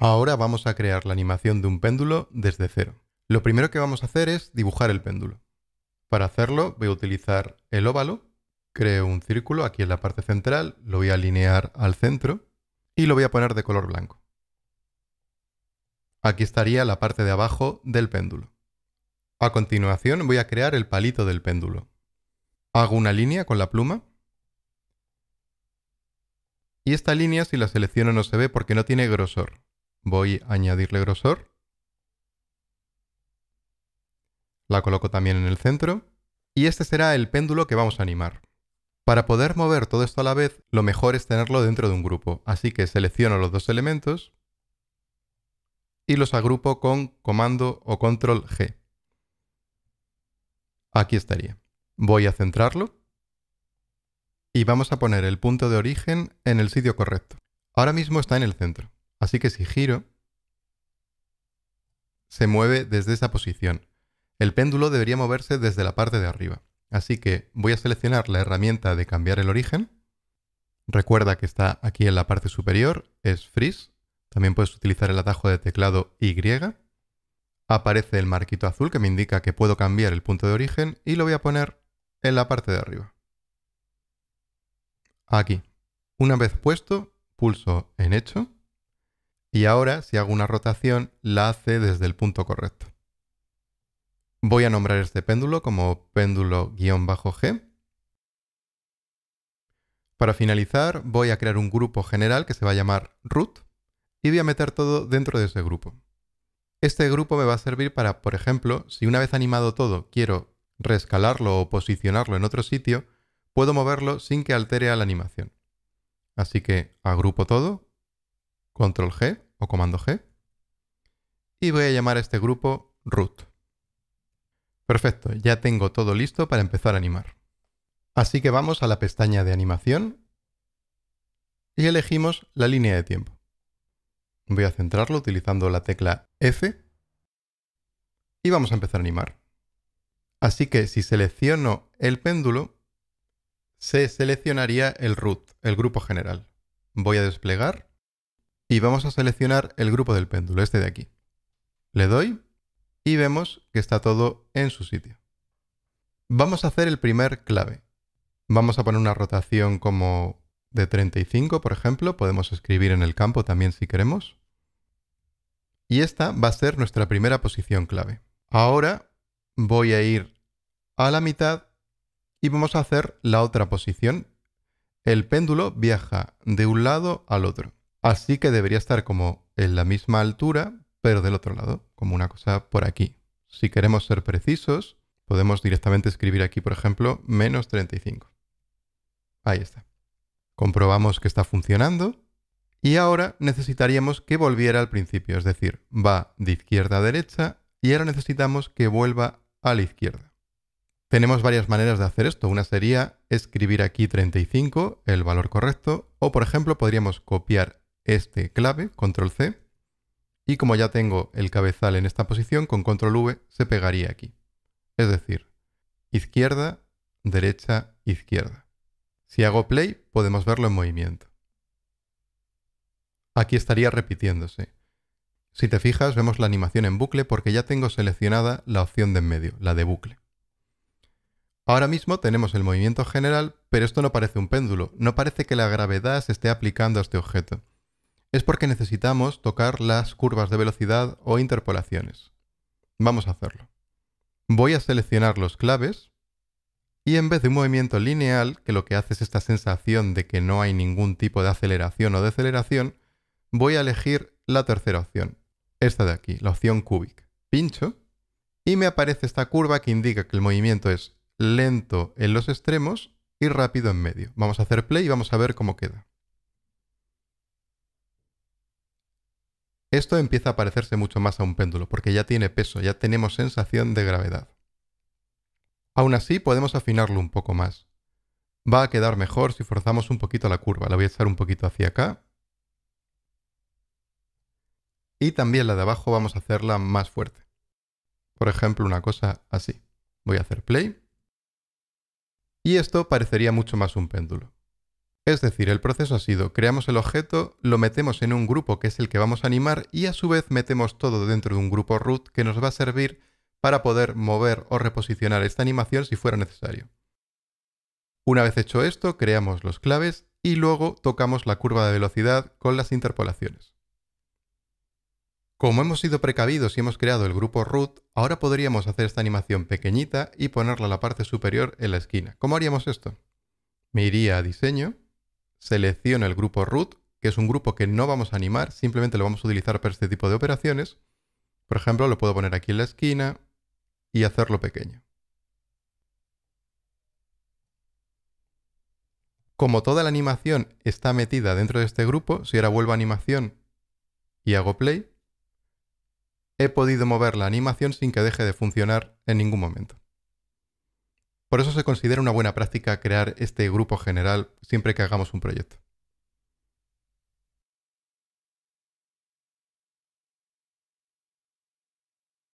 Ahora vamos a crear la animación de un péndulo desde cero. Lo primero que vamos a hacer es dibujar el péndulo. Para hacerlo voy a utilizar el óvalo, creo un círculo aquí en la parte central, lo voy a alinear al centro y lo voy a poner de color blanco. Aquí estaría la parte de abajo del péndulo. A continuación voy a crear el palito del péndulo. Hago una línea con la pluma y esta línea si la selecciono no se ve porque no tiene grosor voy a añadirle grosor. La coloco también en el centro. Y este será el péndulo que vamos a animar. Para poder mover todo esto a la vez, lo mejor es tenerlo dentro de un grupo. Así que selecciono los dos elementos y los agrupo con comando o control G. Aquí estaría. Voy a centrarlo y vamos a poner el punto de origen en el sitio correcto. Ahora mismo está en el centro. Así que si giro, se mueve desde esa posición. El péndulo debería moverse desde la parte de arriba. Así que voy a seleccionar la herramienta de cambiar el origen. Recuerda que está aquí en la parte superior, es Freeze. También puedes utilizar el atajo de teclado Y. Aparece el marquito azul que me indica que puedo cambiar el punto de origen y lo voy a poner en la parte de arriba. Aquí. Una vez puesto, pulso en Hecho y ahora si hago una rotación la hace desde el punto correcto. Voy a nombrar este péndulo como péndulo-g. Para finalizar voy a crear un grupo general que se va a llamar root y voy a meter todo dentro de ese grupo. Este grupo me va a servir para, por ejemplo, si una vez animado todo quiero rescalarlo o posicionarlo en otro sitio, puedo moverlo sin que altere a la animación. Así que agrupo todo, control G o comando G. Y voy a llamar a este grupo root. Perfecto, ya tengo todo listo para empezar a animar. Así que vamos a la pestaña de animación y elegimos la línea de tiempo. Voy a centrarlo utilizando la tecla F y vamos a empezar a animar. Así que si selecciono el péndulo, se seleccionaría el root, el grupo general. Voy a desplegar y vamos a seleccionar el grupo del péndulo, este de aquí. Le doy y vemos que está todo en su sitio. Vamos a hacer el primer clave. Vamos a poner una rotación como de 35, por ejemplo. Podemos escribir en el campo también si queremos. Y esta va a ser nuestra primera posición clave. Ahora voy a ir a la mitad y vamos a hacer la otra posición. El péndulo viaja de un lado al otro. Así que debería estar como en la misma altura, pero del otro lado, como una cosa por aquí. Si queremos ser precisos, podemos directamente escribir aquí, por ejemplo, menos 35. Ahí está. Comprobamos que está funcionando. Y ahora necesitaríamos que volviera al principio, es decir, va de izquierda a derecha y ahora necesitamos que vuelva a la izquierda. Tenemos varias maneras de hacer esto. Una sería escribir aquí 35, el valor correcto, o por ejemplo podríamos copiar este clave, control C, y como ya tengo el cabezal en esta posición, con control V se pegaría aquí. Es decir, izquierda, derecha, izquierda. Si hago play, podemos verlo en movimiento. Aquí estaría repitiéndose. Si te fijas, vemos la animación en bucle porque ya tengo seleccionada la opción de en medio, la de bucle. Ahora mismo tenemos el movimiento general, pero esto no parece un péndulo, no parece que la gravedad se esté aplicando a este objeto es porque necesitamos tocar las curvas de velocidad o interpolaciones. Vamos a hacerlo. Voy a seleccionar los claves y en vez de un movimiento lineal, que lo que hace es esta sensación de que no hay ningún tipo de aceleración o deceleración, voy a elegir la tercera opción, esta de aquí, la opción cubic. Pincho y me aparece esta curva que indica que el movimiento es lento en los extremos y rápido en medio. Vamos a hacer play y vamos a ver cómo queda. Esto empieza a parecerse mucho más a un péndulo, porque ya tiene peso, ya tenemos sensación de gravedad. Aún así, podemos afinarlo un poco más. Va a quedar mejor si forzamos un poquito la curva. La voy a echar un poquito hacia acá. Y también la de abajo vamos a hacerla más fuerte. Por ejemplo, una cosa así. Voy a hacer play. Y esto parecería mucho más un péndulo. Es decir, el proceso ha sido, creamos el objeto, lo metemos en un grupo que es el que vamos a animar y a su vez metemos todo dentro de un grupo root que nos va a servir para poder mover o reposicionar esta animación si fuera necesario. Una vez hecho esto, creamos los claves y luego tocamos la curva de velocidad con las interpolaciones. Como hemos sido precavidos y hemos creado el grupo root, ahora podríamos hacer esta animación pequeñita y ponerla en la parte superior en la esquina. ¿Cómo haríamos esto? Me iría a diseño, Selecciono el grupo root, que es un grupo que no vamos a animar, simplemente lo vamos a utilizar para este tipo de operaciones. Por ejemplo, lo puedo poner aquí en la esquina y hacerlo pequeño. Como toda la animación está metida dentro de este grupo, si ahora vuelvo a animación y hago play, he podido mover la animación sin que deje de funcionar en ningún momento. Por eso se considera una buena práctica crear este grupo general siempre que hagamos un proyecto.